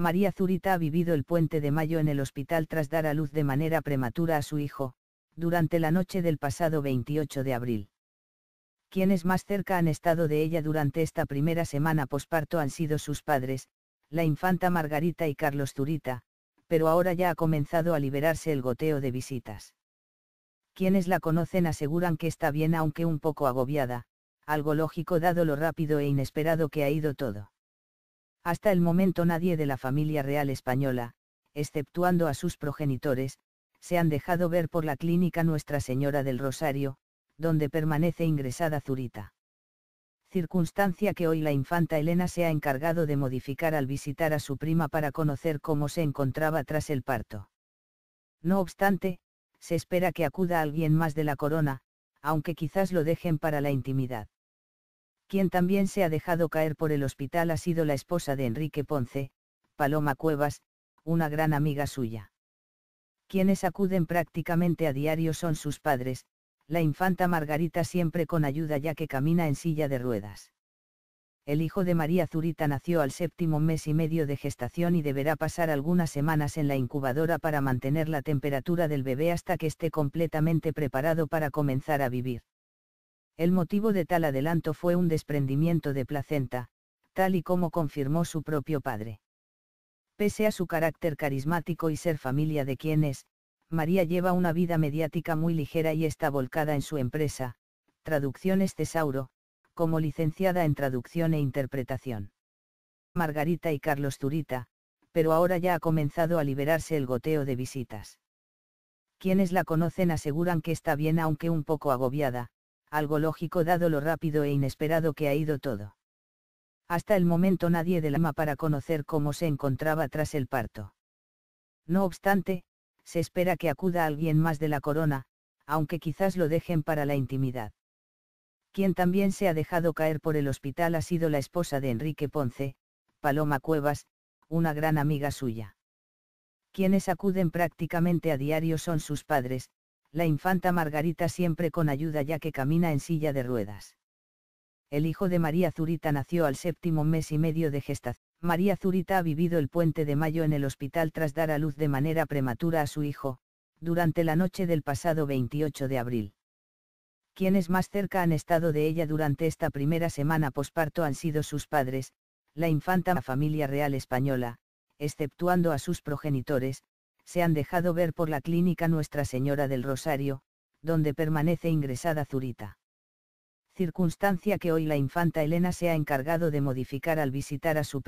María Zurita ha vivido el puente de mayo en el hospital tras dar a luz de manera prematura a su hijo, durante la noche del pasado 28 de abril. Quienes más cerca han estado de ella durante esta primera semana posparto han sido sus padres, la infanta Margarita y Carlos Zurita, pero ahora ya ha comenzado a liberarse el goteo de visitas. Quienes la conocen aseguran que está bien aunque un poco agobiada, algo lógico dado lo rápido e inesperado que ha ido todo. Hasta el momento nadie de la familia real española, exceptuando a sus progenitores, se han dejado ver por la clínica Nuestra Señora del Rosario, donde permanece ingresada Zurita. Circunstancia que hoy la infanta Elena se ha encargado de modificar al visitar a su prima para conocer cómo se encontraba tras el parto. No obstante, se espera que acuda alguien más de la corona, aunque quizás lo dejen para la intimidad. Quien también se ha dejado caer por el hospital ha sido la esposa de Enrique Ponce, Paloma Cuevas, una gran amiga suya. Quienes acuden prácticamente a diario son sus padres, la infanta Margarita siempre con ayuda ya que camina en silla de ruedas. El hijo de María Zurita nació al séptimo mes y medio de gestación y deberá pasar algunas semanas en la incubadora para mantener la temperatura del bebé hasta que esté completamente preparado para comenzar a vivir. El motivo de tal adelanto fue un desprendimiento de placenta, tal y como confirmó su propio padre. Pese a su carácter carismático y ser familia de quienes, María lleva una vida mediática muy ligera y está volcada en su empresa, Traducciones Tesauro, como licenciada en traducción e interpretación. Margarita y Carlos Turita, pero ahora ya ha comenzado a liberarse el goteo de visitas. Quienes la conocen aseguran que está bien aunque un poco agobiada, algo lógico dado lo rápido e inesperado que ha ido todo. Hasta el momento nadie del ama para conocer cómo se encontraba tras el parto. No obstante, se espera que acuda alguien más de la corona, aunque quizás lo dejen para la intimidad. Quien también se ha dejado caer por el hospital ha sido la esposa de Enrique Ponce, Paloma Cuevas, una gran amiga suya. Quienes acuden prácticamente a diario son sus padres, la infanta Margarita siempre con ayuda ya que camina en silla de ruedas. El hijo de María Zurita nació al séptimo mes y medio de gestación. María Zurita ha vivido el puente de mayo en el hospital tras dar a luz de manera prematura a su hijo, durante la noche del pasado 28 de abril. Quienes más cerca han estado de ella durante esta primera semana posparto han sido sus padres, la infanta la familia real española, exceptuando a sus progenitores, se han dejado ver por la clínica Nuestra Señora del Rosario, donde permanece ingresada Zurita. Circunstancia que hoy la infanta Elena se ha encargado de modificar al visitar a su prima.